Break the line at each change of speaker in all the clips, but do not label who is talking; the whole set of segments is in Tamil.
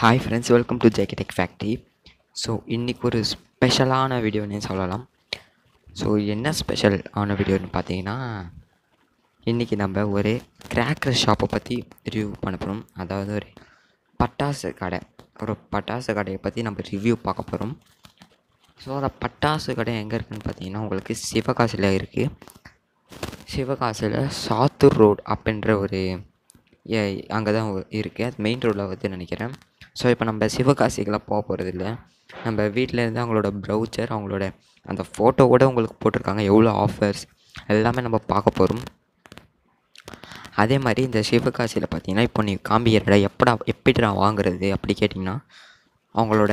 hi friends welcome to JK tech factory so இன்றைக்கி ஒரு ஸ்பெஷலான வீடியோன்னு சொல்லலாம் ஸோ என்ன ஸ்பெஷல் ஆன வீடியோன்னு பார்த்தீங்கன்னா இன்றைக்கி நம்ம ஒரு கிராக்கர் ஷாப்பை பற்றி ரிவ்யூ பண்ண போகிறோம் அதாவது ஒரு பட்டாசு கடை ஒரு பட்டாசு கடையை பற்றி நம்ம ரிவ்யூ பார்க்க போகிறோம் ஸோ அந்த பட்டாசு கடை எங்கே இருக்குதுன்னு பார்த்தீங்கன்னா உங்களுக்கு சிவகாசியில் இருக்குது சிவகாசியில் சாத்தூர் ரோடு அப்படின்ற ஒரு அங்கே தான் இருக்குது அது மெயின் ரோடில் வந்து நினைக்கிறேன் ஸோ இப்போ நம்ம சிவகாசிக்கெலாம் போக போகிறதில்ல நம்ம வீட்டிலேருந்து அவங்களோட ப்ரௌச்சர் அவங்களோட அந்த ஃபோட்டோ கூட உங்களுக்கு போட்டிருக்காங்க எவ்வளோ ஆஃபர்ஸ் எல்லாமே நம்ம பார்க்க போகிறோம் அதே மாதிரி இந்த சிவகாசியில் பார்த்தீங்கன்னா இப்போ நீ இடம் எப்படா எப்படிடா வாங்குறது அப்படி கேட்டிங்கன்னா அவங்களோட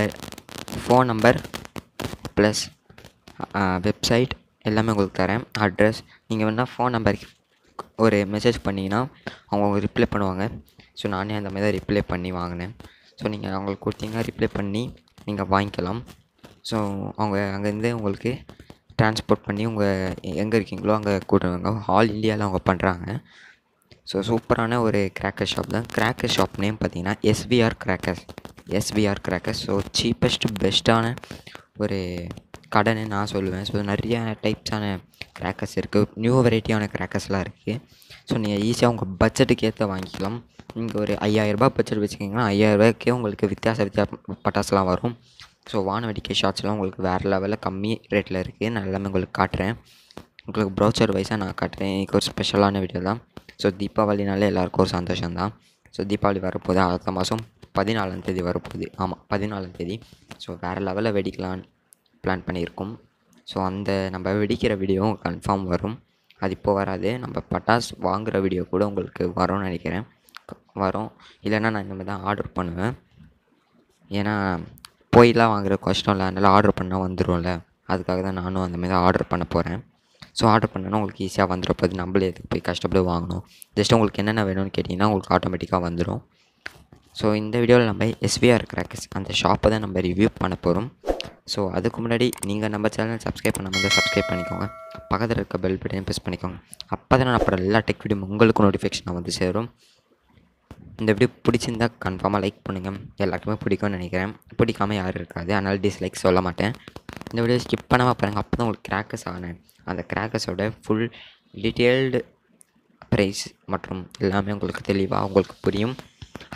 ஃபோன் நம்பர் ப்ளஸ் வெப்சைட் எல்லாமே உங்களுக்கு தரேன் அட்ரஸ் நீங்கள் வேணால் ஃபோன் நம்பருக்கு ஒரு மெசேஜ் பண்ணிங்கன்னா அவங்க ரிப்ளை பண்ணுவாங்க ஸோ நானே அந்த மாதிரி தான் ரிப்ளை பண்ணி வாங்கினேன் ஸோ நீங்கள் அவங்களுக்கு கொடுத்தீங்கன்னா ரிப்ளை பண்ணி நீங்கள் வாங்கிக்கலாம் ஸோ அவங்க அங்கேருந்து உங்களுக்கு டிரான்ஸ்போர்ட் பண்ணி உங்கள் எங்கே இருக்கீங்களோ அங்கே கூட்டுவாங்க ஹால் இந்தியாவில் அவங்க பண்ணுறாங்க ஸோ சூப்பரான ஒரு கிராக்கர் ஷாப் தான் கிராக்கர் ஷாப் நேம் பார்த்தீங்கன்னா SVR crackers SVR crackers so cheapest பெஸ்ட்டான ஒரு கடனை நான் சொல்லுவேன் ஸோ நிறையா டைப்ஸான கிராக்கர்ஸ் இருக்குது நியூ வெரைட்டியான கிராக்கர்ஸ்லாம் இருக்குது ஸோ நீங்கள் ஈஸியாக உங்கள் பட்ஜெட்டுக்கு ஏற்ற வாங்கிக்கலாம் நீங்கள் ஒரு ஐயாயிரரூபா பட்ஜெட் வச்சுக்கிங்கன்னா ஐயாயிரரூபாய்க்கே உங்களுக்கு வித்தியாச வித்தியாச பட்டாசுலாம் வரும் ஸோ வான வெடிக்கை ஷார்ட்ஸ்லாம் உங்களுக்கு வேறு லெவலில் கம்மி ரேட்டில் இருக்குது நான் எல்லாமே உங்களுக்கு காட்டுறேன் உங்களுக்கு ப்ரௌச்சர் வைஸாக நான் காட்டுறேன் இன்றைக்கி ஒரு ஸ்பெஷலான வீடியோ தான் ஸோ தீபாவளினாலே எல்லாருக்கும் ஒரு சந்தோஷம் தான் ஸோ தீபாவளி வரப்போகுது அடுத்த மாதம் பதினாலாம் தேதி வரப்போகுது ஆமாம் பதினாலாம் தேதி ஸோ வேறு லெவலில் வெடிக்கலான்னு பிளான் பண்ணியிருக்கோம் ஸோ அந்த நம்ம வெடிக்கிற வீடியோ கன்ஃபார்ம் வரும் அது இப்போ வராது நம்ம பட்டாஸ் வாங்குகிற வீடியோ கூட உங்களுக்கு வரும்னு நினைக்கிறேன் வரும் இல்லைன்னா நான் இந்த மாதிரி தான் ஆர்டர் பண்ணுவேன் ஏன்னா போயிலாம் வாங்குற கஷ்டம் இல்லை அதனால் ஆர்டர் பண்ணால் வந்துடும்ல அதுக்காக தான் நானும் அந்த மாதிரி ஆர்டர் பண்ண போகிறேன் ஸோ ஆர்டர் பண்ணனா உங்களுக்கு ஈஸியாக வந்துடும் போது நம்மளே எதுக்கு போய் கஷ்டப்பட்டு வாங்கணும் ஜஸ்ட் உங்களுக்கு என்னென்ன வேணும்னு கேட்டிங்கன்னா உங்களுக்கு ஆட்டோமேட்டிக்காக வந்துடும் ஸோ இந்த வீடியோவில் நம்ம எஸ்பிஆர் கிராக்கர்ஸ் அந்த ஷாப்பை தான் நம்ம ரிவ்யூ பண்ண போகிறோம் ஸோ அதுக்கு முன்னாடி நீங்கள் நம்ம சேனல் சப்ஸ்கிரைப் பண்ணாமல் தான் சப்ஸ்கிரைப் பண்ணிக்கோங்க பக்கத்தில் இருக்க பெல் பட்டனையும் ப்ரெஸ் பண்ணிக்கோங்க அப்போ தான் நான் அப்புறம் எல்லா டெக் வீடியோ உங்களுக்கு நோட்டிஃபிகேஷன் வந்து சேரும் இந்த வீடியோ பிடிச்சிருந்தால் கன்ஃபார்மாக லைக் பண்ணுங்கள் எல்லாருக்குமே பிடிக்கும்னு நினைக்கிறேன் பிடிக்காமல் யாரும் இருக்காது அதனால் டிஸ்லைக் சொல்ல மாட்டேன் இந்த வீடியோ ஸ்கிப் பண்ணாமல் பாருங்கள் அப்போ தான் உங்களுக்கு கிராக்கர்ஸ் ஆனேன் அந்த கிராக்கர்ஸோட ஃபுல் டீட்டெயில்டு ப்ரைஸ் மற்றும் எல்லாமே உங்களுக்கு தெளிவாக உங்களுக்கு புரியும்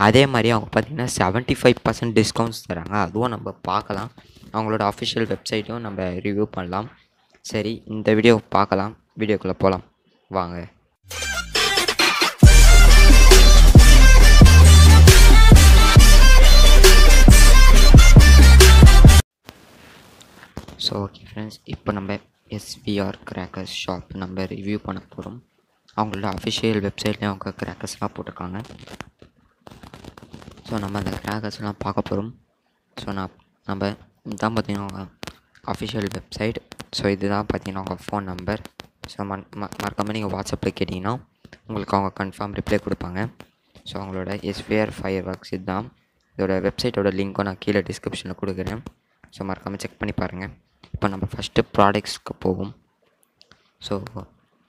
அதே மாதிரி அவங்க பார்த்திங்கன்னா செவன்ட்டி ஃபைவ் பர்சன்ட் டிஸ்கவுண்ட்ஸ் தராங்க அதுவும் நம்ம பார்க்கலாம் அவங்களோட அஃபிஷியல் வெப்சைட்டும் நம்ம ரிவ்யூ பண்ணலாம் சரி இந்த வீடியோ பார்க்கலாம் வீடியோக்குள்ளே போகலாம் வாங்க ஸோ ஓகே ஃப்ரெண்ட்ஸ் இப்போ நம்ம எஸ்விஆர் கிராக்கர்ஸ் ஷாப் நம்ம ரிவ்யூ பண்ண போகிறோம் அவங்களோட அஃபிஷியல் வெப்சைட்லேயும் அவங்க கிராக்கர்ஸ்லாம் போட்டிருக்காங்க ஸோ நம்ம அந்த கிராக்கர்ஸ்லாம் பார்க்க போகிறோம் ஸோ நான் நம்ம இதுதான் பார்த்தீங்கன்னா அஃபிஷியல் வெப்சைட் ஸோ இதுதான் பார்த்தீங்கன்னா ஃபோன் நம்பர் ஸோ ம மறக்காமல் நீங்கள் வாட்ஸ்அப்பில் கேட்டிங்கன்னா உங்களுக்கு அவங்க கன்ஃபார்ம் ரிப்ளை கொடுப்பாங்க ஸோ அவங்களோட எஸ்பிஆர் ஃபயர் ஒர்க்ஸ் இதுதான் இதோட வெப்சைட்டோட லிங்க்கும் நான் கீழே டிஸ்கிரிப்ஷனில் கொடுக்குறேன் ஸோ மறக்காமல் செக் பண்ணி பாருங்கள் இப்போ நம்ம ஃபஸ்ட்டு ப்ராடக்ட்ஸ்க்கு போகும் ஸோ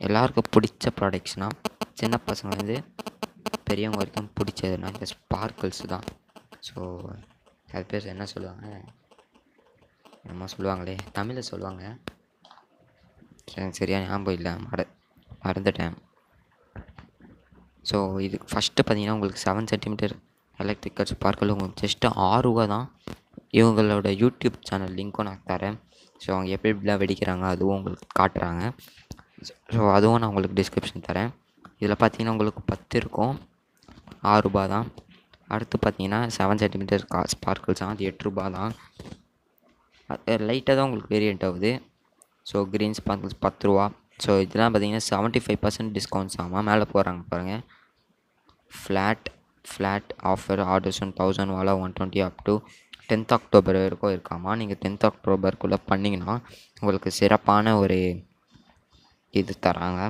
எல்லாருக்கும் பிடிச்ச ப்ராடக்ட்ஸ்னால் சின்ன பசங்க வந்து பெரியவங்க வரைக்கும் பிடிச்சதுனா இந்த ஸ்பார்க்கிள்ஸ் தான் ஸோ சில பேர் என்ன சொல்லுவாங்க என்னமோ சொல்லுவாங்களே தமிழில் சொல்லுவாங்க சரியாக ஞாபகம் இல்லை மற மறந்துட்டேன் ஸோ இது ஃபஸ்ட்டு பார்த்தீங்கன்னா உங்களுக்கு செவன் சென்டிமீட்டர் எலக்ட்ரிக்கல் ஸ்பார்க்கிள் உங்களுக்கு ஜஸ்ட்டு ஆறு ரூபா தான் இவங்களோட யூடியூப் சேனல் லிங்க்கும் நான் தரேன் ஸோ அவங்க எப்படி இப்படிலாம் வெடிக்கிறாங்க அதுவும் உங்களுக்கு காட்டுறாங்க ஸோ அதுவும் நான் உங்களுக்கு டிஸ்கிரிப்ஷன் தரேன் இதில் பார்த்தீங்கன்னா உங்களுக்கு பத்து இருக்கும் ஆறு ரூபா தான் அடுத்து பார்த்தீங்கன்னா செவன் சென்டிமீட்டர் கா ஸ்பார்க்கிள்ஸ் தான் அது எட்டு ரூபா தான் லைட்டாக தான் உங்களுக்கு வேரியண்ட் ஆகுது ஸோ க்ரீன் ஸ்பார்க்கிள்ஸ் பத்து ரூபா ஸோ இதெல்லாம் பார்த்தீங்கன்னா செவன்ட்டி ஃபைவ் பர்சன்ட் டிஸ்கவுண்ட்ஸ் ஆமாம் மேலே போகிறாங்க பாருங்கள் flat flat offer orders one thousand வாலா one twenty up to tenth October வரைக்கும் இருக்காமா நீங்கள் டென்த் அக்டோபருக்குள்ளே பண்ணிங்கன்னா உங்களுக்கு சிறப்பான ஒரு இது தராங்க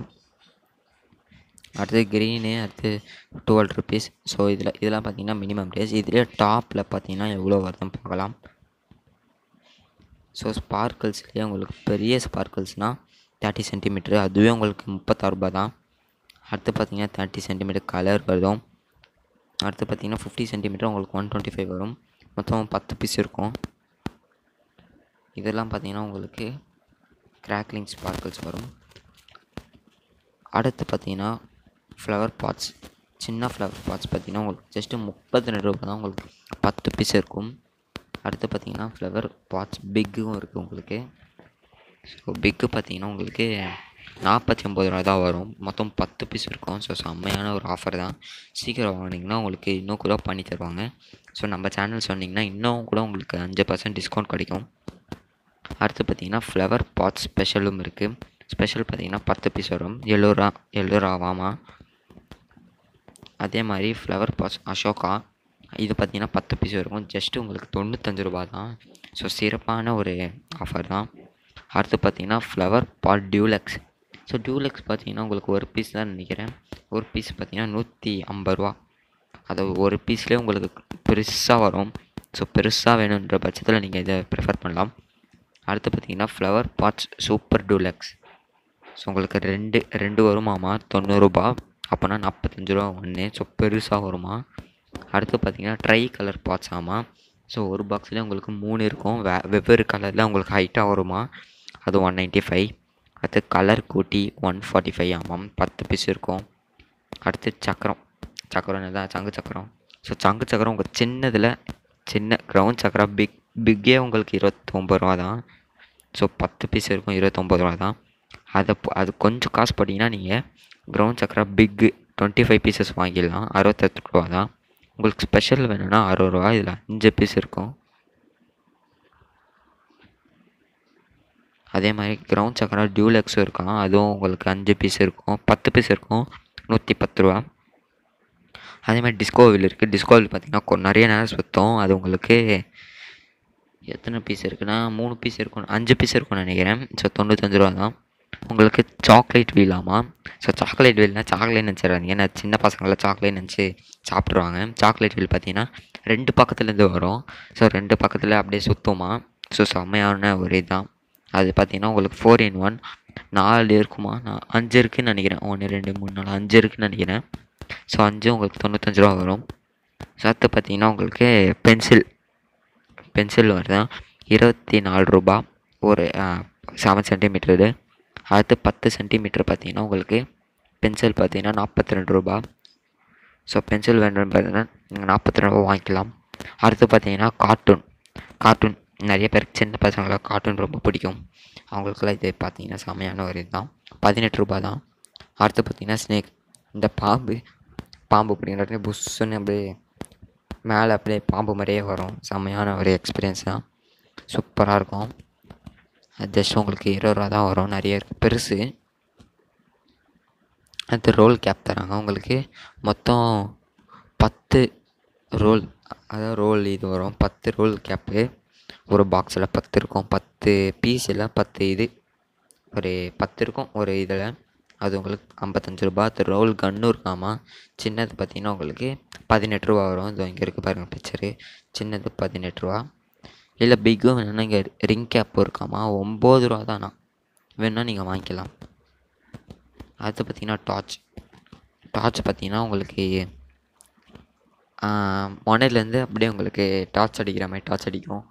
அடுத்து க்ரீனு அடுத்து டுவெல் ருபீஸ் ஸோ இதில் இதெல்லாம் பார்த்தீங்கன்னா மினிமம் ரேஸ் இதிலே டாப்பில் பார்த்தீங்கன்னா எவ்வளோ வருதுன்னு பார்க்கலாம் ஸோ ஸ்பார்க்கிள்ஸ்லேயே உங்களுக்கு பெரிய ஸ்பார்க்கிள்ஸ்னால் தேர்ட்டி சென்டிமீட்ரு அதுவே உங்களுக்கு முப்பத்தாறு ரூபாய் தான் அடுத்து பார்த்தீங்கன்னா தேர்ட்டி சென்டிமீட்டர் கலர் வரும் அடுத்து பார்த்தீங்கன்னா ஃபிஃப்டி சென்டிமீட்டர் உங்களுக்கு ஒன் டுவெண்ட்டி ஃபைவ் வரும் மொத்தம் பத்து பீஸ் இருக்கும் இதெல்லாம் பார்த்தீங்கன்னா உங்களுக்கு கிராக்லிங் ஸ்பார்க்கிள்ஸ் வரும் அடுத்து பார்த்தீங்கன்னா ஃப்ளவர் பாட்ஸ் சின்ன ஃப்ளவர் பாட்ஸ் பார்த்திங்கன்னா உங்களுக்கு ஜஸ்ட்டு முப்பத்தி ரெண்டு ரூபா தான் உங்களுக்கு பத்து பீஸ் இருக்கும் அடுத்து பார்த்திங்கன்னா ஃப்ளவர் பாட்ஸ் பிக்கும் இருக்குது உங்களுக்கு ஸோ பிக்கு பார்த்திங்கன்னா உங்களுக்கு நாற்பத்தி ஒம்பது ரூபா தான் வரும் மொத்தம் பத்து பீஸ் இருக்கும் ஸோ செம்மையான ஒரு ஆஃபர் தான் சீக்கிரம் வாங்கினீங்கன்னா உங்களுக்கு இன்னும் கூட பண்ணி தருவாங்க ஸோ நம்ம சேனல் சொன்னிங்கன்னா இன்னும் கூட உங்களுக்கு அஞ்சு பர்சன்ட் டிஸ்கவுண்ட் கிடைக்கும் அடுத்து பார்த்திங்கன்னா ஃப்ளவர் பாட்ஸ் ஸ்பெஷலும் இருக்குது ஸ்பெஷல் பார்த்திங்கன்னா பத்து பீஸ் வரும் எழுநூறுரூவா எழுநூறுரூவாமா அதே மாதிரி ஃப்ளவர் பாஸ் அசோகா இது பார்த்திங்கன்னா பத்து பீஸ் இருக்கும் ஜஸ்ட்டு உங்களுக்கு தொண்ணூத்தஞ்சு ரூபா தான் ஸோ சிறப்பான ஒரு ஆஃபர் தான் அடுத்து பார்த்திங்கன்னா flower pot deluxe so deluxe பார்த்தீங்கன்னா உங்களுக்கு ஒரு பீஸ் தான் நினைக்கிறேன் ஒரு பீஸ் பார்த்திங்கன்னா நூற்றி ஐம்பது ரூபா அது ஒரு பீஸ்லேயே உங்களுக்கு பெருசாக வரும் ஸோ பெருசாக வேணுன்ற பட்சத்தில் நீங்கள் இதை ப்ரிஃபர் பண்ணலாம் அடுத்து பார்த்திங்கன்னா flower pots super deluxe so உங்களுக்கு ரெண்டு ரெண்டு வருமாமா தொண்ணூறுரூபா அப்போனா நாற்பத்தஞ்சு ரூபா ஒன்று ஸோ பெருசாக வருமா அடுத்து பார்த்திங்கன்னா ட்ரை கலர் பாட்ஸ் ஆமாம் ஸோ ஒரு பாக்ஸில் உங்களுக்கு மூணு இருக்கும் வே வெவ்வேறு கலரில் உங்களுக்கு ஹைட்டாக வருமா அது ஒன் நைன்ட்டி ஃபைவ் அடுத்து கலர் கூட்டி ஒன் ஃபார்ட்டி ஃபைவ் ஆமாம் பத்து பீஸ் இருக்கும் அடுத்து சக்கரம் சக்கரம் தான் சங்கு சக்கரம் ஸோ சங்கு சக்கரம் உங்கள் சின்னதில் சின்ன க்ரௌண்ட் சக்கரம் பிக் பிக்கே உங்களுக்கு இருபத்தொம்பது ரூபா தான் ஸோ பத்து பீஸ் இருக்கும் இருபத்தொம்பது ரூபா தான் அதை அது கொஞ்சம் காசு போட்டிங்கன்னா நீங்கள் ப்ரௌன் சக்கரா பிக்கு டுவெண்ட்டி ஃபைவ் பீசஸ் வாங்கிடலாம் அறுபத்தெட்டு ரூபா தான் உங்களுக்கு ஸ்பெஷல் வேணும்னா அறுபது ரூபா இதில் அஞ்சு பீஸ் இருக்கும் அதே மாதிரி க்ரௌண்ட் சக்கரா டியூலெக்ஸும் இருக்கும் அதுவும் உங்களுக்கு அஞ்சு பீஸ் இருக்கும் பத்து பீஸ் இருக்கும் நூற்றி பத்து ரூபா அதே மாதிரி டிஸ்கோவில் இருக்குது டிஸ்கோவில் பார்த்திங்கன்னா நிறைய நேரம் சுத்தம் அது உங்களுக்கு எத்தனை பீஸ் இருக்குன்னா மூணு பீஸ் இருக்கும் அஞ்சு பீஸ் இருக்கும்னு நினைக்கிறேன் ஸோ தொண்ணூத்தஞ்சு ரூபா தான் உங்களுக்கு சாக்லேட் வீலாமா ஸோ சாக்லேட் வீல்னால் சாக்லேட் நினச்சிடுவாங்க ஏன்னா சின்ன பசங்களாம் சாக்லேட் நினச்சி சாப்பிட்ருவாங்க சாக்லேட் வீல் பார்த்தீங்கன்னா ரெண்டு பக்கத்துலேருந்து வரும் ஸோ ரெண்டு பக்கத்தில் அப்படியே சுற்றுமா ஸோ செம்மையான ஒரு இதுதான் அது பார்த்தீங்கன்னா உங்களுக்கு ஃபோர் இன் ஒன் நாலு இருக்குமா நான் அஞ்சு இருக்குதுன்னு நினைக்கிறேன் ஒன்று ரெண்டு மூணு நாலு அஞ்சு இருக்குதுன்னு நினைக்கிறேன் ஸோ அஞ்சு உங்களுக்கு தொண்ணூத்தஞ்சு ரூபா வரும் ஸோ அடுத்து பார்த்தீங்கன்னா உங்களுக்கு பென்சில் பென்சில் வருதான் இருபத்தி நாலு ரூபா ஒரு செவன் சென்டிமீட்டர் இது அடுத்து பத்து சென்டிமீட்டர் பார்த்தீங்கன்னா உங்களுக்கு பென்சில் பார்த்தீங்கன்னா நாற்பத்தி ரெண்டு ரூபா ஸோ பென்சில் வேணும்னு பார்த்தீங்கன்னா நீங்கள் நாற்பத்தி ரெண்டு ரூபா வாங்கிக்கலாம் அடுத்து பார்த்தீங்கன்னா கார்ட்டூன் கார்ட்டூன் நிறைய பேருக்கு சின்ன பசங்களாம் கார்ட்டூன் ரொம்ப பிடிக்கும் அவங்களுக்கெல்லாம் இது பார்த்தீங்கன்னா செமையான ஒரு இதுதான் பதினெட்டு ரூபா தான் அடுத்து பார்த்தீங்கன்னா ஸ்னேக் இந்த பாம்பு பாம்பு பிடிக்கிறது புஷ்ஷுன்னு அப்படியே மேலே அப்படியே பாம்பு மாதிரியே வரும் செமையான ஒரு எக்ஸ்பீரியன்ஸ் தான் சூப்பராக இருக்கும் அது ஜஸ்ட் உங்களுக்கு இருபது ரூபா தான் வரும் நிறைய இருக்குது பெருசு அது ரோல் கேப் தராங்க உங்களுக்கு மொத்தம் பத்து ரோல் அதான் ரோல் இது வரும் பத்து ரோல் கேப்பு ஒரு பாக்ஸில் பத்து இருக்கும் பத்து பீஸில் பத்து இது ஒரு பத்து இருக்கும் ஒரு இதில் அது உங்களுக்கு ஐம்பத்தஞ்சு ரூபா அது ரோல் கன்னும் இருக்காமா சின்னது பார்த்திங்கன்னா உங்களுக்கு பதினெட்டு ரூபா வரும் இது இங்கே இருக்குது பாருங்கள் பிக்சரு சின்னது பதினெட்டு ரூபா இல்லை பிக்கு வேணும்னா இங்கே ரிங் கேப் இருக்காமா ஒம்பது ரூபா தானா வேணும்னா நீங்கள் வாங்கிக்கலாம் அடுத்து பார்த்தீங்கன்னா டார்ச் டார்ச் பார்த்தீங்கன்னா உங்களுக்கு மொனைலேருந்து அப்படியே உங்களுக்கு டார்ச் அடிக்கிற மாதிரி டார்ச் அடிக்கும்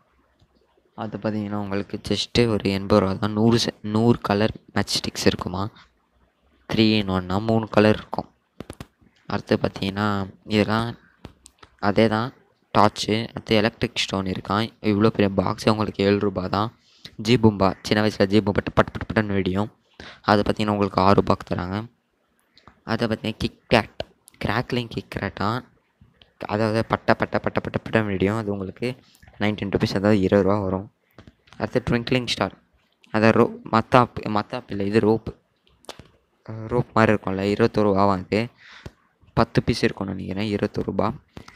அது பார்த்தீங்கன்னா உங்களுக்கு ஜஸ்ட்டு ஒரு எண்பது ரூபா தான் நூறு செ நூறு கலர் மேட்ச் ஸ்டிக்ஸ் இருக்குமா த்ரீ இன் ஒன்னா மூணு கலர் இருக்கும் அடுத்து பார்த்தீங்கன்னா இதெல்லாம் அதே தான் டார்ச்சு அடுத்து எலக்ட்ரிக் ஸ்டோன் இருக்கான் இவ்வளோ பெரிய பாக்ஸு உங்களுக்கு ஏழு ரூபா தான் ஜீ பும்பா சின்ன வயசில் ஜீ பூம்பா பட்டு பட்டு பட்டு வெடியும் அதை பார்த்திங்கன்னா உங்களுக்கு ஆறு ரூபாய்க்கு தராங்க அதை பார்த்தீங்கன்னா கிக் கேட் கிராக்லிங் கிக் கிராட்டான் அதாவது பட்டை பட்டை பட்டை பட்டை பட்டம் வெடியும் அது உங்களுக்கு நைன்டீன் ருபீஸ் அதாவது இருபது ரூபா வரும் அடுத்து ட்விங்க்லிங் ஸ்டார் அதை ரோ மத்தாப் மத்தாப் இல்லை இது ரோப்பு ரோப் மாதிரி இருக்கும்ல இருபத்தொரு ரூபாவான் இது பத்து பீஸ் இருக்கும்னு நினைக்கிறேன் இருபது ரூபா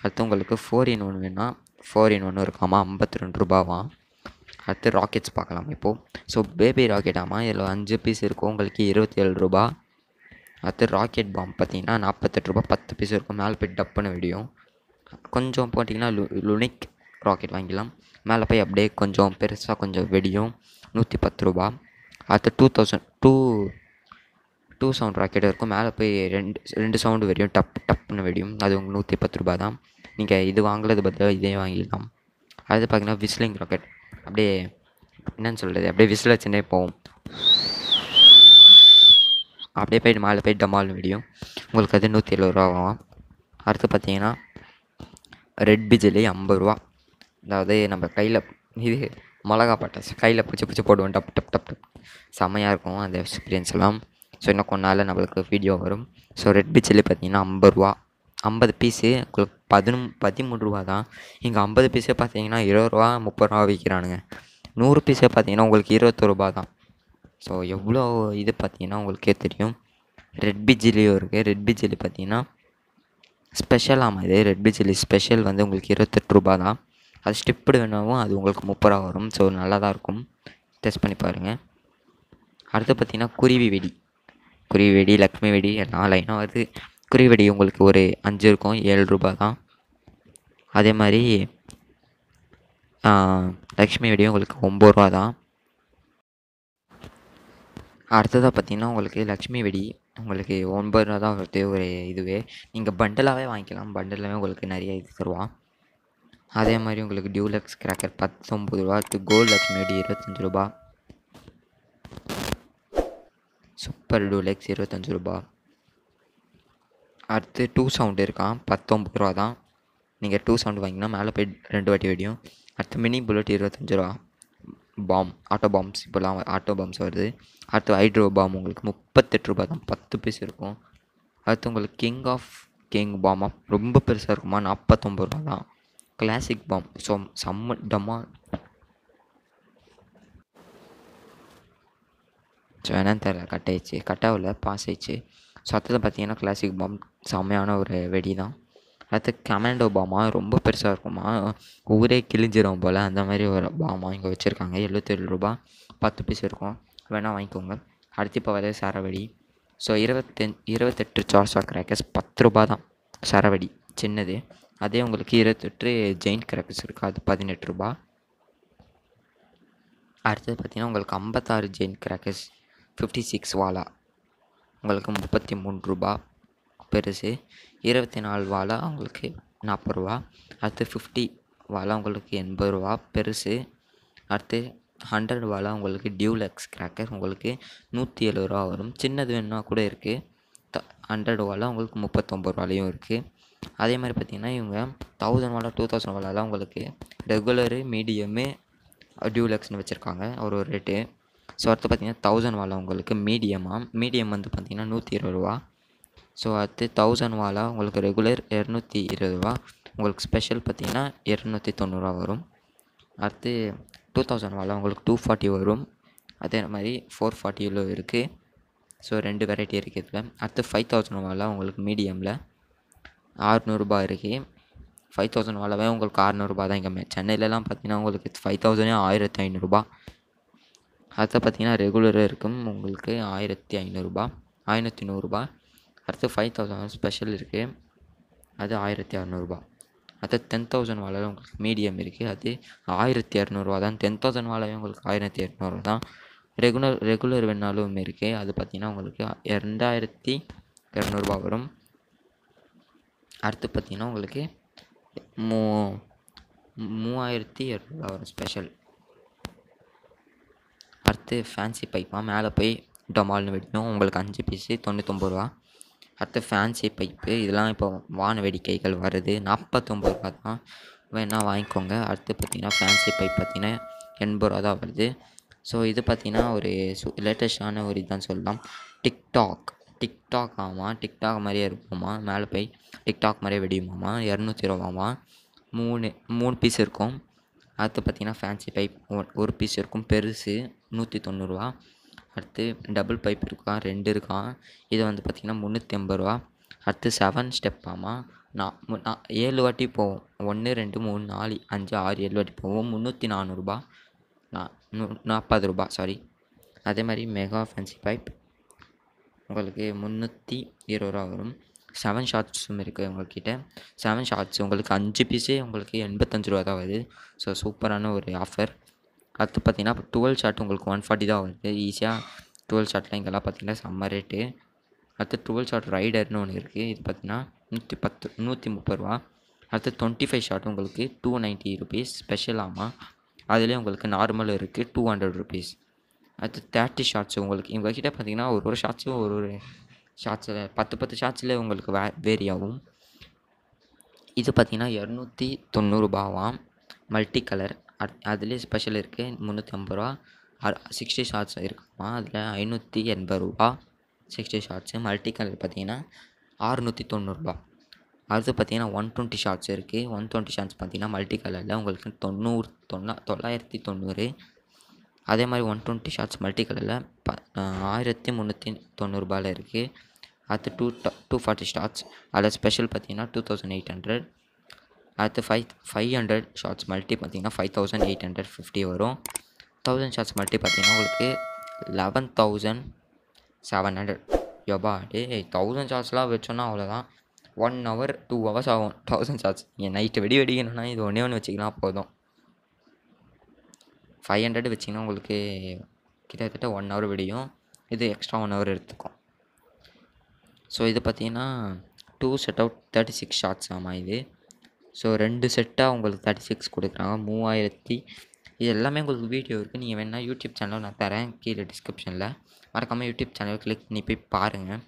அடுத்து உங்களுக்கு ஃபோர் இன் ஒன் வேணால் ஃபோர் இன் ஒன்று இருக்காமா ஐம்பத்தி ரெண்டு ரூபாவாம் அடுத்து ராக்கெட்ஸ் பார்க்கலாம் இப்போது ஸோ பேபி ராக்கெட்டாமா இதில் அஞ்சு பீஸ் இருக்கும் உங்களுக்கு இருபத்தி ஏழு ரூபா அடுத்து ராக்கெட் பாம்பு பார்த்தீங்கன்னா நாற்பத்தெட்டு ரூபா பத்து பீஸ் இருக்கும் மேலே போய் டப்புன்னு விடியும் கொஞ்சம் போட்டிங்கன்னா லு லுனிக் ராக்கெட் வாங்கிக்கலாம் மேலே போய் அப்படியே கொஞ்சம் பெருசாக கொஞ்சம் வெடியும் நூற்றி பத்து ரூபா அடுத்து two thousand two two sound rocket இருக்கும் மேலே போய் ரெண்டு ரெண்டு சவுண்டு வெடியும் டப் டப்னு வெடியும் அது உங்களுக்கு நூற்றி பத்து ரூபா தான் நீங்கள் இது வாங்குறது பார்த்தா இதே வாங்கிடலாம் அது பார்த்தீங்கன்னா விஸ்லிங் ராக்கெட் அப்படியே என்னன்னு சொல்கிறது அப்படியே விசில் வச்சுட்டே போகும் அப்படியே போய்ட்டு மேலே போய் டமால் வெடியும் உங்களுக்கு அது நூற்றி எழுபது ரூபா ஆகும் அடுத்து பார்த்தீங்கன்னா ரெட் பிஜிலி ஐம்பது ரூபா அதாவது நம்ம கையில் இது மிளகா பட்டாசு கையில் பிடிச்சி பிடிச்சி போடுவோம் டப் டப் டப் டப் செம்மையாக இருக்கும் அந்த எக்ஸ்பீரியன்ஸ் எல்லாம் ஸோ இன்னும் கொஞ்ச நாளில் நம்மளுக்கு வீடியோ வரும் ஸோ ரெட் பி சில்லி பார்த்தீங்கன்னா ஐம்பது ரூபா ஐம்பது பீஸு உங்களுக்கு பதினு பதிமூணு ரூபா தான் இங்கே ஐம்பது பீஸே பார்த்தீங்கன்னா இருபது ரூபா முப்பது ரூபா விற்கிறானுங்க நூறு பீஸே பார்த்தீங்கன்னா உங்களுக்கு இருபத்தொரு ரூபா தான் ஸோ எவ்வளோ இது பார்த்தீங்கன்னா உங்களுக்கே தெரியும் ரெட் பி ஜில்லியும் இருக்குது ரெட் பி ஜில்லி பார்த்தீங்கன்னா ஸ்பெஷலாக இது ரெட் பி ஜில்லி ஸ்பெஷல் வந்து உங்களுக்கு இருபத்தெட்டு ரூபா தான் அது ஸ்டிப்டு வேணாவும் அது உங்களுக்கு முப்பது ரூபா வரும் ஸோ நல்லா தான் இருக்கும் டெஸ்ட் பண்ணி பாருங்கள் அடுத்து பார்த்தீங்கன்னா குருவி வெடி குறிவெடி லக்ஷ்மி வெடி நாலு ஐநூறு வருது உங்களுக்கு ஒரு அஞ்சு இருக்கும் ஏழு ரூபா தான் அதே மாதிரி லக்ஷ்மி வெடி உங்களுக்கு ஒம்பது ரூபா தான் அடுத்ததாக பார்த்தீங்கன்னா உங்களுக்கு லக்ஷ்மி வெடி உங்களுக்கு ஒன்பது ரூபா தான் வருது ஒரு இதுவே நீங்கள் பண்டலாகவே வாங்கிக்கலாம் பண்டலாகவே உங்களுக்கு நிறைய இது தருவான் அதே மாதிரி உங்களுக்கு டியூலக்ஸ் கிராக்கர் பத்தொம்பது ரூபா கோல்டு லக்ஷ்மி வெடி இருபத்தஞ்சி ரூபா சூப்பர் டூலெக்ஸ் இருபத்தஞ்சி ரூபா அடுத்து டூ சவுண்டு இருக்கான் பத்தொம்பது ரூபா தான் நீங்கள் டூ சவுண்டு வாங்கினா மேலே போய் ரெண்டு வாட்டி வெடியும் அடுத்து மினி புல்லட் இருபத்தஞ்சி ரூபா பாம் ஆட்டோ பாம்ஸ் இப்போலாம் ஆட்டோ பாம்ஸ் வருது அடுத்து ஹைட்ரோ பாம் உங்களுக்கு முப்பத்தெட்டு ரூபா தான் பத்து பீஸ் இருக்கும் அடுத்து உங்களுக்கு கிங் ஆஃப் கிங் பாமா ரொம்ப பெருசாக இருக்குமா நாற்பத்தொம்பது ரூபா தான் கிளாசிக் பாம் ஸோ செம்ம டமா வேணாம் என்னன்னு தெரில கட் ஆயிடுச்சு கட் ஆகல பாஸ் ஆயிடுச்சு ஸோ அடுத்தது பார்த்திங்கன்னா கிளாசிக் பாம் செம்மையான ஒரு வெடி தான் அடுத்து கமாண்டோ பாமா ரொம்ப பெருசாக இருக்குமா ஊரே கிழிஞ்சிரும் போல் அந்த மாதிரி ஒரு பாமா இங்கே வச்சுருக்காங்க எழுபத்தேழு ரூபா பத்து பீஸ் இருக்கும் வேணால் வாங்கிக்கோங்க அடுத்து இப்போ வரது சரவெடி ஸோ இருபத்தஞ் இருபத்தெட்டு சார்சா கிராக்கர்ஸ் பத்து ரூபா தான் சரவெடி சின்னது அதே உங்களுக்கு இருபத்தெட்டு ஜெயின் கிராக்கர்ஸ் இருக்குது அது பதினெட்டு ரூபா அடுத்தது பார்த்திங்கன்னா உங்களுக்கு ஐம்பத்தாறு ஜெயின் கிராக்கர்ஸ் ஃபிஃப்டி சிக்ஸ் வாலா உங்களுக்கு முப்பத்தி மூணு ரூபா பெருசு இருபத்தி நாலு வாலா உங்களுக்கு நாற்பது ரூபா அடுத்து ஃபிஃப்டி வாலா உங்களுக்கு எண்பது ரூபா பெருசு அடுத்து ஹண்ட்ரட் வாலா உங்களுக்கு டியூலக்ஸ் கிராக்கர் உங்களுக்கு நூற்றி எழுபது ரூபா வரும் சின்னது வேணும்னா கூட இருக்குது த ஹண்ட்ரட் வாலா உங்களுக்கு முப்பத்தொம்பது ரூபாலையும் இருக்குது அதே மாதிரி பார்த்திங்கன்னா இவங்க தௌசண்ட் வாலா டூ தௌசண்ட் வாலாலாம் உங்களுக்கு ரெகுலரு மீடியமு டியூலக்ஸ்னு வச்சுருக்காங்க ஒரு ஒரு ரேட்டு ஸோ அடுத்து பார்த்திங்கன்னா தௌசண்ட் வாழை உங்களுக்கு மீடியமாக மீடியம் வந்து பார்த்திங்கன்னா நூற்றி இருபது ரூபா ஸோ அடுத்து தௌசண்ட் வாழை உங்களுக்கு ரெகுலர் இரநூத்தி இருபது ரூபா உங்களுக்கு ஸ்பெஷல் பார்த்திங்கன்னா இரநூத்தி தொண்ணூறுரூவா வரும் அடுத்து டூ தௌசண்ட் வாழை உங்களுக்கு டூ ஃபார்ட்டி வரும் அதே மாதிரி ஃபோர் ஃபார்ட்டியில் இருக்குது ஸோ ரெண்டு வெரைட்டி இருக்குது இதில் அடுத்து ஃபைவ் தௌசண்ட் வாழை உங்களுக்கு மீடியமில் ஆறுநூறுபா இருக்குது ஃபைவ் தௌசண்ட் வாழவே உங்களுக்கு அறநூறுபா தான் இங்கே சென்னையிலலாம் பார்த்தீங்கன்னா உங்களுக்கு ஃபைவ் தௌசண்டே ஆயிரத்தி ஐநூறுரூபா அடுத்து பார்த்தீங்கன்னா ரெகுலராக இருக்கும் உங்களுக்கு ஆயிரத்தி ஐநூறுரூபா ஆயிரத்தி நூறுரூபா அடுத்து ஃபைவ் தௌசண்ட் ஸ்பெஷல் இருக்குது அது ஆயிரத்தி அறநூறுபா அடுத்து டென் தௌசண்ட் வாழையில் உங்களுக்கு மீடியம் இருக்குது அது ஆயிரத்தி இரநூறுவா தான் டென் தௌசண்ட் வாழவே உங்களுக்கு ஆயிரத்தி இரநூறுவா தான் ரெகுலர் ரெகுலர் வேணாலும் இருக்குது அது பார்த்திங்கன்னா உங்களுக்கு ரெண்டாயிரத்தி இரநூறுபா வரும் அடுத்து பார்த்திங்கன்னா உங்களுக்கு மூ மூவாயிரத்தி இரநூறுவா வரும் ஸ்பெஷல் அடுத்து ஃபேன்சி பைப்பாக மேலே போய் டொமால்னு வெட்டணும் உங்களுக்கு அஞ்சு பீஸு தொண்ணூத்தொம்பது ரூபா அடுத்து ஃபேன்சி பைப்பு இதெல்லாம் இப்போ வான வேடிக்கைகள் வருது நாற்பத்தொம்பது ரூபா தான் வேணால் வாங்கிக்கோங்க அடுத்து பார்த்திங்கன்னா ஃபேன்சி பைப் பார்த்திங்கன்னா எண்பது ரூபா தான் வருது ஸோ இது பார்த்திங்கன்னா ஒரு சு லேட்டஸ்டான ஒரு இதுதான் சொல்லலாம் டிக்டாக் டிக்டாக் ஆமாம் டிக்டாக் மாதிரியே இருக்குமா மேலே போய் டிக்டாக் மாதிரியே வெடியுமாமா இரநூத்தி ரூபாமா மூணு மூணு பீஸ் இருக்கும் அடுத்து பார்த்திங்கன்னா ஃபேன்சி பைப் ஒரு பீஸ் இருக்கும் பெருசு நூற்றி தொண்ணூறுரூவா அடுத்து டபுள் பைப் இருக்கான் ரெண்டு இருக்கான் இது வந்து பார்த்திங்கன்னா முந்நூற்றி எண்பது ரூபா அடுத்து செவன் ஸ்டெப்பாமா நான் ஏழு வாட்டி போவோம் ஒன்று ரெண்டு மூணு நாலு அஞ்சு ஆறு ஏழு வாட்டி போவோம் முந்நூற்றி நானூறுரூபா நான் நூ நாற்பது ரூபா சாரி அதே மாதிரி மெகா ஃபேன்சி பைப் உங்களுக்கு முந்நூற்றி இருபது ரூபா வரும் செவன் ஷார்ட்ஸும் இருக்குது உங்கள்கிட்ட செவன் ஷார்ட்ஸ் உங்களுக்கு அஞ்சு பீஸே உங்களுக்கு எண்பத்தஞ்சு ரூபா தான் வருது ஸோ சூப்பரான ஒரு ஆஃபர் அடுத்து பார்த்தீங்கன்னா டுவெல் ஷாட் உங்களுக்கு ஒன் ஃபார்ட்டி தான் வருது ஈஸியாக டுவெல் ஷாட்டில் இங்கெல்லாம் பார்த்தீங்கன்னா செம்ம ரேட்டு அடுத்து டுவெல் ஷாட் ரைடர்னு ஒன்று இருக்குது இது பார்த்தீங்கன்னா நூற்றி பத்து நூற்றி முப்பது ரூபா அடுத்து டுவெண்ட்டி ஃபைவ் ஷாட் உங்களுக்கு டூ நைன்ட்டி ருபீஸ் ஸ்பெஷல் ஆமாம் அதுலேயே உங்களுக்கு நார்மல் இருக்குது டூ ஹண்ட்ரட் ருபீஸ் அடுத்து தேர்ட்டி ஷார்ட்ஸ் உங்களுக்கு இவங்கக்கிட்ட பார்த்தீங்கன்னா ஒரு ஒரு ஷார்ட்ஸும் ஒரு ஒரு ஷார்ட்ஸில் பத்து பத்து ஷார்ட்ஸில் உங்களுக்கு வே வேரி ஆகும் இது பார்த்திங்கன்னா இரநூத்தி தொண்ணூறுபாவாம் மல்டி கலர் அட் அதுலேயே ஸ்பெஷல் இருக்குது முந்நூற்றி ஐம்பது ரூபா சிக்ஸ்டி ஷார்ட்ஸ் இருக்குமா அதில் ஐநூற்றி எண்பது ரூபா சிக்ஸ்டி ஷார்ட்ஸு மல்டி கலர் பார்த்தீங்கன்னா ஆறுநூற்றி தொண்ணூறுரூபா அடுத்து பார்த்தீங்கன்னா ஒன் டுவெண்ட்டி ஷார்ட்ஸ் இருக்குது ஒன் டுவெண்ட்டி ஷார்ட்ஸ் பார்த்தீங்கன்னா மல்டி கலரில் உங்களுக்கு தொண்ணூறு தொண்ணா தொள்ளாயிரத்தி தொண்ணூறு அதே மாதிரி ஒன் டுவெண்ட்டி ஷார்ட்ஸ் மல்டி கலரில் ப ஆயிரத்தி முந்நூற்றி தொண்ணூறுபாவில் இருக்குது அடுத்து டூ டூ ஃபார்ட்டி ஷார்ட்ஸ் அதில் ஸ்பெஷல் பார்த்தீங்கன்னா டூ தௌசண்ட் எயிட் ஹண்ட்ரட் அடுத்து five five hundred shots multi பார்த்தீங்கன்னா five thousand eight hundred fifty வரும் தௌசண்ட் ஷார்ட்ஸ் மல்டி பார்த்தீங்கன்னா உங்களுக்கு லெவன் தௌசண்ட் செவன் ஹண்ட்ரட் யோபா டே தௌசண்ட் ஷார்ட்ஸ்லாம் வச்சோன்னா அவ்வளோதான் ஒன் ஹவர் டூ ஹவர்ஸ் ஆகும் தௌசண்ட் ஷார்ட்ஸ் நீங்கள் நைட்டு வெடி வெடிக்கணும்னா இது ஒன்றே ஒன்று வச்சிக்கலாம் போதும் ஃபைவ் ஹண்ட்ரட் வச்சிங்கன்னா உங்களுக்கு கிட்டத்தட்ட ஒன் ஹவர் வெடியும் இது எக்ஸ்ட்ரா ஒன் ஹவர் எடுத்துக்கும் ஸோ இது பார்த்தீங்கன்னா two set out thirty six shots ஆமாம் இது ஸோ ரெண்டு செட்டாக உங்களுக்கு தேர்ட்டி சிக்ஸ் கொடுக்குறாங்க மூவாயிரத்தி இது எல்லாமே உங்களுக்கு வீடியோ இருக்குது நீங்கள் வேணால் யூடியூப் சேனலும் நான் தரேன் கீழே டிஸ்கிரிப்ஷனில் மறக்காமல் யூடியூப் சேனல் கிளிக் பண்ணி போய் பாருங்கள்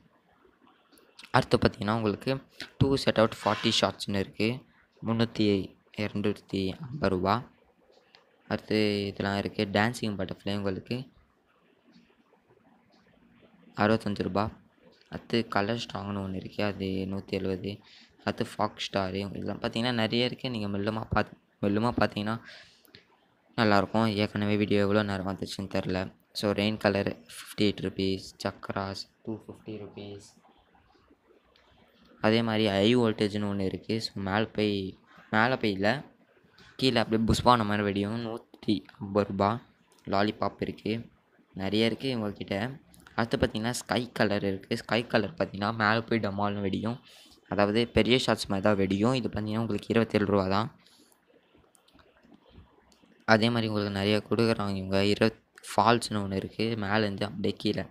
அடுத்து பார்த்தீங்கன்னா உங்களுக்கு டூ செட் அவுட் ஃபார்ட்டி ஷார்ட்ஸ்னு இருக்குது முந்நூற்றி இரநூத்தி ஐம்பது ரூபா அடுத்து இதெல்லாம் இருக்குது டான்ஸிங் பட்டர்ஃப்ளை உங்களுக்கு அறுபத்தஞ்சு ரூபா அடுத்து கலர் ஸ்ட்ராங்னு ஒன்று இருக்குது அது நூற்றி எழுபது அடுத்து ஃபாக் ஸ்டாரு இதெல்லாம் பார்த்தீங்கன்னா நிறைய இருக்குது நீங்கள் மெல்லமாக பார்த்து மெல்லமாக பார்த்தீங்கன்னா நல்லாயிருக்கும் ஏற்கனவே வீடியோ எவ்வளோ நேரம் வந்துச்சுன்னு தெரில so rain colour fifty eight rupees சக்ராஸ் டூ ஃபிஃப்டி ருபீஸ் அதே மாதிரி ஹை வோல்டேஜ்னு ஒன்று இருக்குது ஸோ மேலே போய் மேலே போய் இல்லை கீழே அப்படியே புஷ்பான மாதிரி வெடியும் நூற்றி ஐம்பது ரூபா லாலிபாப் இருக்குது நிறைய இருக்குது உங்கள்கிட்ட அடுத்து பார்த்தீங்கன்னா ஸ்கை கலர் இருக்குது ஸ்கை கலர் பார்த்திங்கன்னா மேலே போய் டமால்னு வெடியும் அதாவது பெரிய ஷார்ட்ஸ் மாதிரி தான் வெடியும் இது பார்த்தீங்கன்னா உங்களுக்கு இருபத்தேழு ரூபா தான் அதே மாதிரி உங்களுக்கு நிறைய கொடுக்குறாங்க இவங்க இருபத் ஃபால்ஸ்னு ஒன்று இருக்குது மேலேருந்து அப்படியே கீழே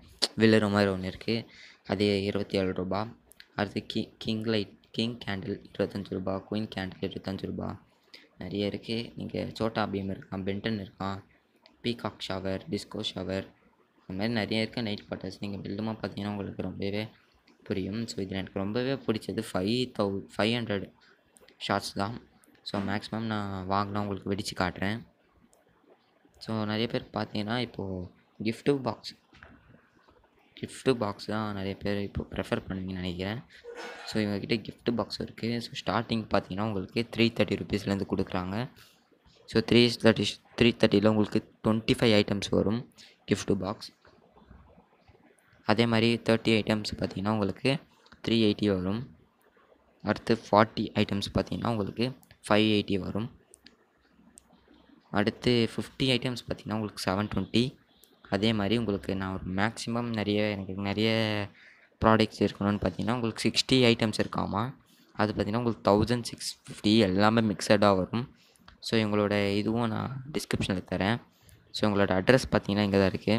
விழுற மாதிரி ஒன்று இருக்குது அது இருபத்தி ஏழு ரூபா அடுத்து கி கிங் லைட் கிங் கேண்டில் இருபத்தஞ்சி ரூபா குயின் கேண்டில் இருபத்தஞ்சி ரூபா நிறைய இருக்குது நீங்கள் சோட்டா பீம் இருக்கான் பென்டன் இருக்கான் பீகாக் ஷவர் டிஸ்கோ ஷவர் அந்த மாதிரி நிறைய இருக்குது நைட் பாட்டர்ஸ் நீங்கள் பில்டுமாக பார்த்தீங்கன்னா உங்களுக்கு ரொம்பவே புரியும் ஸோ இதில் எனக்கு ரொம்பவே பிடிச்சது five thou five hundred shots தான் ஸோ மேக்ஸிமம் நான் வாங்கினா உங்களுக்கு வெடித்து காட்டுறேன் ஸோ நிறைய பேர் பார்த்தீங்கன்னா இப்போது கிஃப்ட்டு பாக்ஸ் கிஃப்ட்டு பாக்ஸ் தான் நிறைய பேர் இப்போ ப்ரெஃபர் பண்ணுங்க நினைக்கிறேன் ஸோ இவங்கக்கிட்ட கிஃப்ட்டு பாக்ஸ் இருக்குது ஸோ ஸ்டார்டிங் பார்த்தீங்கன்னா உங்களுக்கு த்ரீ தேர்ட்டி ருபீஸ்லேருந்து கொடுக்குறாங்க ஸோ த்ரீ தேர்ட்டி த்ரீ தேர்ட்டியில் உங்களுக்கு டுவெண்ட்டி ஃபைவ் ஐட்டம்ஸ் வரும் கிஃப்ட்டு பாக்ஸ் அதே மாதிரி தேர்ட்டி ஐட்டம்ஸ் பார்த்திங்கன்னா உங்களுக்கு த்ரீ எயிட்டி வரும் அடுத்து ஃபார்ட்டி ஐட்டம்ஸ் பார்த்திங்கன்னா உங்களுக்கு ஃபைவ் எயிட்டி வரும் அடுத்து ஃபிஃப்டி ஐட்டம்ஸ் பார்த்திங்கன்னா உங்களுக்கு செவன் டுவெண்ட்டி அதே மாதிரி உங்களுக்கு நான் ஒரு மேக்ஸிமம் நிறைய எனக்கு நிறைய ப்ராடக்ட்ஸ் இருக்கணும்னு பார்த்தீங்கன்னா உங்களுக்கு சிக்ஸ்டி ஐட்டம்ஸ் இருக்காமா அது பார்த்திங்கன்னா உங்களுக்கு தௌசண்ட் சிக்ஸ் ஃபிஃப்டி எல்லாமே மிக்சடாக வரும் ஸோ எங்களோட இதுவும் நான் டிஸ்கிரிப்ஷனில் தரேன் ஸோ உங்களோட அட்ரஸ் பார்த்திங்கன்னா இங்கே தான் இருக்குது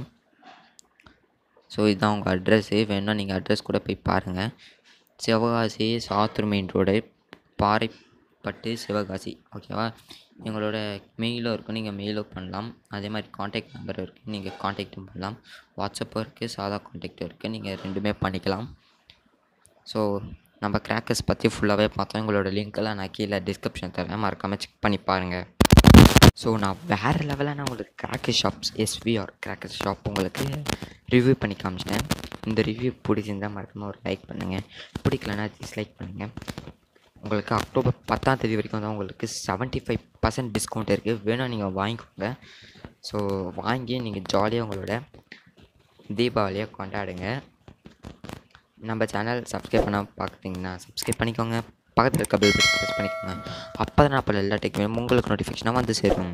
ஸோ இதுதான் உங்கள் அட்ரஸ்ஸு வேணால் நீங்கள் அட்ரஸ் கூட போய் பாருங்கள் சிவகாசி சாத்ரு மெயின் ரோடு பாறைப்பட்டு சிவகாசி ஓகேவா எங்களோட மெயிலும் இருக்கும் நீங்கள் மெயிலும் பண்ணலாம் அதே மாதிரி காண்டாக்ட் நம்பர் இருக்குது நீங்கள் காண்டாக்டும் பண்ணலாம் வாட்ஸ்அப்பும் இருக்குது சாதா காண்டாக்டும் இருக்குது நீங்கள் ரெண்டுமே பண்ணிக்கலாம் ஸோ நம்ம கிராக்கர்ஸ் பற்றி ஃபுல்லாகவே பார்த்தோம் எங்களோட லிங்க்கெல்லாம் நான் கீழே டிஸ்கிரிப்ஷன் தரேன் மறக்காமல் செக் பண்ணி பாருங்கள் ஸோ நான் வேறு லெவலில் நான் உங்களுக்கு cracker shops SVR cracker shop உங்களுக்கு ரிவ்யூ பண்ணி காமிச்சிட்டேன் இந்த ரிவ்யூ பிடிச்சிருந்தால் மறக்காமல் ஒரு லைக் பண்ணுங்கள் பிடிக்கலன்னா டிஸ்லைக் பண்ணுங்கள் உங்களுக்கு அக்டோபர் பத்தாம் தேதி வரைக்கும் தான் உங்களுக்கு செவன்ட்டி ஃபைவ் பர்சன்ட் டிஸ்கவுண்ட் இருக்குது வேணால் நீங்கள் வாங்கிக்கோங்க ஸோ வாங்கி நீங்கள் ஜாலியாக உங்களோட தீபாவளியை கொண்டாடுங்க நம்ம சேனல் சப்ஸ்கிரைப் பண்ணால் பார்க்குறீங்கன்னா சப்ஸ்கிரைப் பண்ணிக்கோங்க பக்கத்தில் இருக்க பெல் பட்டன் ப்ரெஸ் பண்ணிக்கோங்க அப்போ தான் அப்போ எல்லா டைக்குமே உங்களுக்கு நோட்டிஃபிகேஷனாக வந்து சேரும்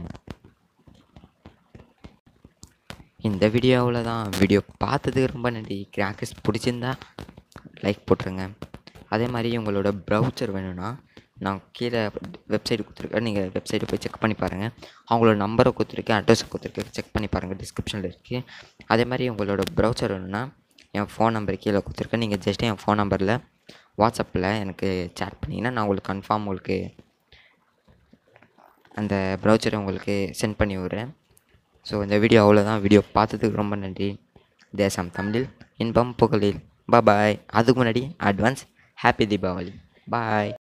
இந்த வீடியோவில் தான் வீடியோ பார்த்ததுக்கு ரொம்ப நன்றி கிராக்கர்ஸ் பிடிச்சிருந்தா லைக் போட்டுருங்க அதே மாதிரி உங்களோட ப்ரௌச்சர் வேணும்னா நான் கீழே வெப்சைட் கொடுத்துருக்கேன் நீங்கள் வெப்சைட்டை போய் செக் பண்ணி பாருங்கள் அவங்களோட நம்பரை கொடுத்துருக்கேன் அட்ரஸை கொடுத்துருக்கேன் செக் பண்ணி பாருங்கள் டிஸ்கிரிப்ஷனில் இருக்குது அதே மாதிரி உங்களோட ப்ரௌச்சர் வேணும்னா என் ஃபோன் நம்பர் கீழே கொடுத்துருக்கேன் நீங்கள் ஜஸ்ட்டு என் ஃபோன் நம்பரில் வாட்ஸ்அப்பில் எனக்கு சேட் பண்ணிங்கன்னா நான் உங்களுக்கு கன்ஃபார்ம் உங்களுக்கு அந்த ப்ரௌச்சரை உங்களுக்கு சென்ட் பண்ணி விட்றேன் ஸோ இந்த வீடியோ அவ்வளோதான் வீடியோ பார்த்ததுக்கு ரொம்ப நன்றி தேசம் தமிழில் இன்பம் புகழில் பாய் அதுக்கு முன்னாடி அட்வான்ஸ் ஹாப்பி தீபாவளி பாய்